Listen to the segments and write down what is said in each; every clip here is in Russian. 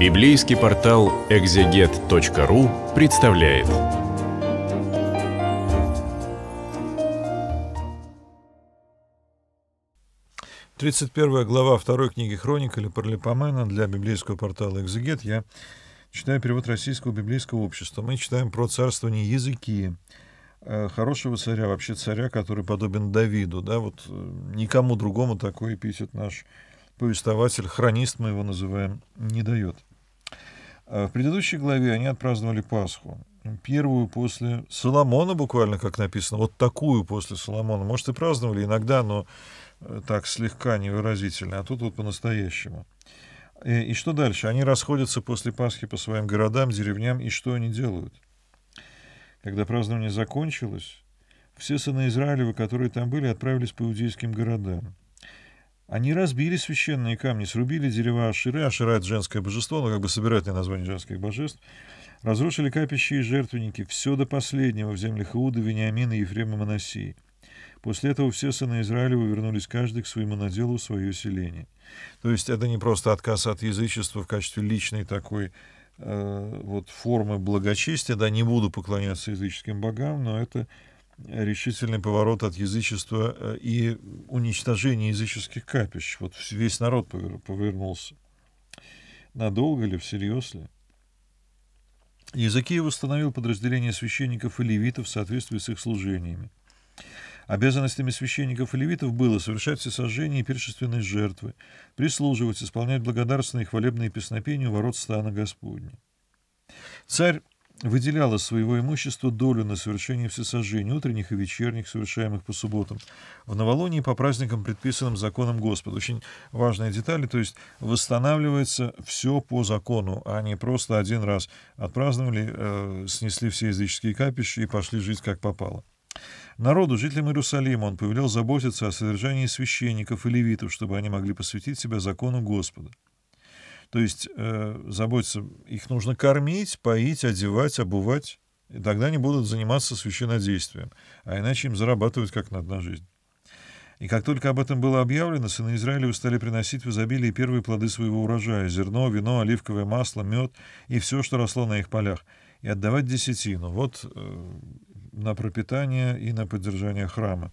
Библейский портал экзегет.ру представляет. Тридцать первая глава второй книги Хроник или Парлипомена для библейского портала «Экзегет». Я читаю перевод Российского библейского общества. Мы читаем про царствование языки, э, хорошего царя, вообще царя, который подобен Давиду. Да? Вот э, никому другому такой эпитет наш повествователь, хронист мы его называем, не дает. А в предыдущей главе они отпраздновали Пасху. Первую после Соломона, буквально как написано, вот такую после Соломона. Может, и праздновали иногда, но э, так слегка невыразительно, а тут вот по-настоящему. И, э, и что дальше? Они расходятся после Пасхи по своим городам, деревням, и что они делают? Когда празднование закончилось, все сыны Израилева, которые там были, отправились по иудейским городам. Они разбили священные камни, срубили дерева Аширы. Ашира — это женское божество, но как бы собирательное название женских божеств. Разрушили капища и жертвенники, все до последнего в землях Иуда, Вениамина, Ефрема, Моносии. После этого все сыны Израиля вернулись каждый к своему наделу в свое селение. То есть это не просто отказ от язычества в качестве личной такой э, вот формы благочестия, да, не буду поклоняться языческим богам, но это решительный поворот от язычества э, и уничтожение языческих капищ. Вот весь народ повернулся. Надолго ли, всерьез ли? Языкиев установил подразделение священников и левитов в соответствии с их служениями. Обязанностями священников и левитов было совершать всесожжение и пиршественные жертвы, прислуживать, исполнять благодарственные и хвалебные песнопения у ворот стана Господня. Царь выделяла из своего имущества долю на совершение всесожжений, утренних и вечерних, совершаемых по субботам, в новолунии по праздникам, предписанным законом Господа. Очень важная деталь, то есть восстанавливается все по закону, а не просто один раз отпраздновали, э, снесли все языческие капища и пошли жить как попало. Народу, жителям Иерусалима, он повелел заботиться о содержании священников и левитов, чтобы они могли посвятить себя закону Господа. То есть э, заботиться, их нужно кормить, поить, одевать, обувать, и тогда они будут заниматься священодействием, а иначе им зарабатывать как на одна жизнь. И как только об этом было объявлено, сыны Израиля стали приносить в изобилии первые плоды своего урожая – зерно, вино, оливковое масло, мед и все, что росло на их полях, и отдавать десятину. Вот э, на пропитание и на поддержание храма.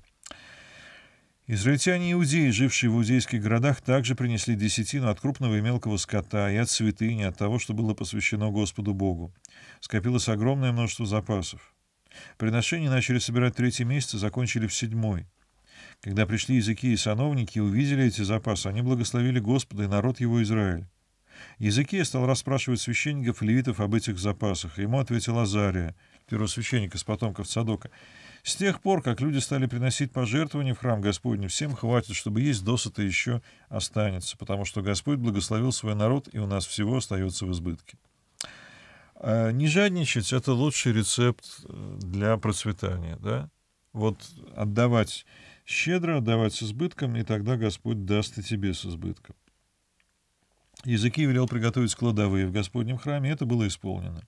Израильтяне-иудеи, жившие в иудейских городах, также принесли десятину от крупного и мелкого скота и от святыни, от того, что было посвящено Господу Богу. Скопилось огромное множество запасов. Приношения начали собирать третий месяц и закончили в седьмой. Когда пришли языки и сановники и увидели эти запасы, они благословили Господа и народ его Израиль. Языкия стал расспрашивать священников и левитов об этих запасах. Ему ответил Азария — первосвященник с потомков Цадока. С тех пор, как люди стали приносить пожертвования в храм Господень, всем хватит, чтобы есть досыта еще останется, потому что Господь благословил свой народ, и у нас всего остается в избытке. А, не жадничать – это лучший рецепт э, для процветания. Да? Вот отдавать щедро, отдавать с избытком, и тогда Господь даст и тебе с избытком. Языки велел приготовить кладовые в Господнем храме, и это было исполнено.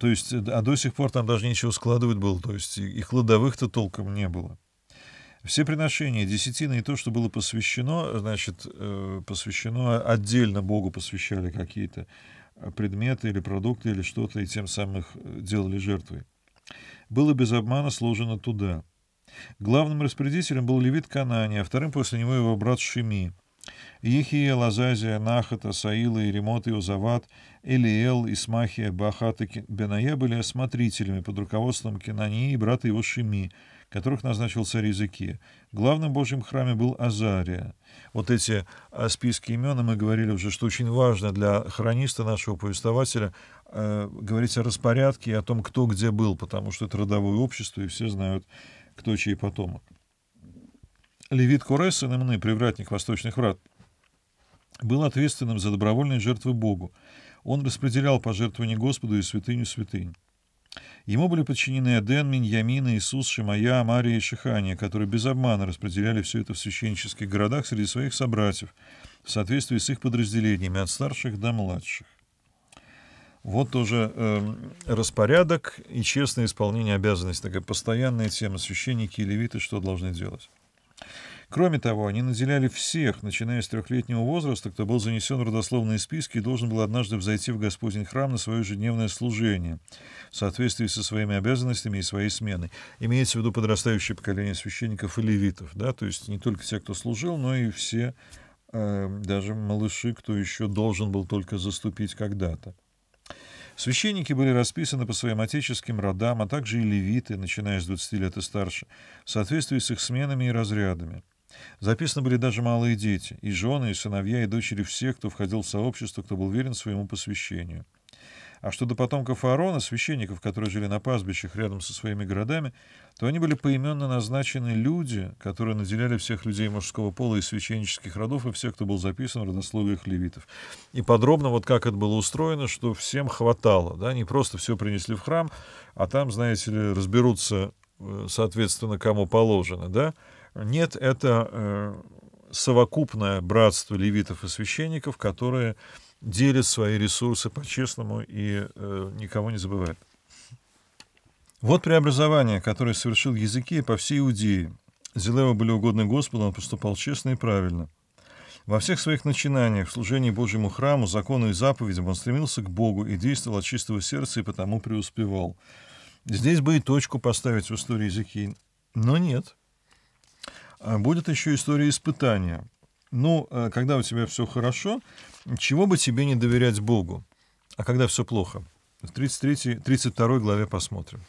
То есть, э, а до сих пор там даже ничего складывать было, то есть и кладовых-то толком не было. Все приношения, десятины и то, что было посвящено, значит, э, посвящено отдельно Богу посвящали какие-то э, предметы или продукты или что-то, и тем самым их делали жертвой. Было без обмана сложено туда. Главным распорядителем был левит Канани, а вторым после него его брат Шими – Ехия, Лазазия, Нахата, Саила, Иремот, Иозават, Элиэл, Исмахия, Бахат и Бенае были осмотрителями под руководством Кенании и брата его Шими, которых назначил царь Языки. Главным божьим храме был Азария. Вот эти а, списки имен, мы говорили уже, что очень важно для хрониста нашего повествователя э, говорить о распорядке и о том, кто где был, потому что это родовое общество, и все знают, кто чей потомок. Левит Курес, сын Имны, привратник восточных врат, был ответственным за добровольные жертвы Богу. Он распределял пожертвования Господу и святыню святынь. Ему были подчинены Эден, Миньямин, Иисус, Шимая, Амария и Шихания, которые без обмана распределяли все это в священнических городах среди своих собратьев, в соответствии с их подразделениями, от старших до младших. Вот тоже э, распорядок и честное исполнение обязанностей. Такая постоянная тема. Священники и левиты что должны делать? Кроме того, они наделяли всех, начиная с трехлетнего возраста, кто был занесен в родословные списки и должен был однажды взойти в Господень храм на свое ежедневное служение в соответствии со своими обязанностями и своей сменой. Имеется в виду подрастающее поколение священников и левитов, да, то есть не только те, кто служил, но и все, э, даже малыши, кто еще должен был только заступить когда-то. Священники были расписаны по своим отеческим родам, а также и левиты, начиная с 20 лет и старше, в соответствии с их сменами и разрядами. Записаны были даже малые дети, и жены, и сыновья, и дочери всех, кто входил в сообщество, кто был верен своему посвящению. А что до потомков Аарона, священников, которые жили на пастбищах рядом со своими городами, то они были поименно назначены люди, которые наделяли всех людей мужского пола и священнических родов, и всех, кто был записан в родословиях левитов. И подробно вот как это было устроено, что всем хватало. Да? Не просто все принесли в храм, а там, знаете ли, разберутся, э, соответственно, кому положено. Да? Нет, это э, совокупное братство левитов и священников, которые делят свои ресурсы по-честному и э, никого не забывают. Вот преобразование, которое совершил Языки по всей Иудее. Зелевы были угодны Господу, он поступал честно и правильно. Во всех своих начинаниях, в служении Божьему храму, закону и заповедям он стремился к Богу и действовал от чистого сердца и потому преуспевал. Здесь бы и точку поставить в истории Языки, но нет – а будет еще история испытания. Ну, э, когда у тебя все хорошо, чего бы тебе не доверять Богу? А когда все плохо? В 33, 32 главе посмотрим.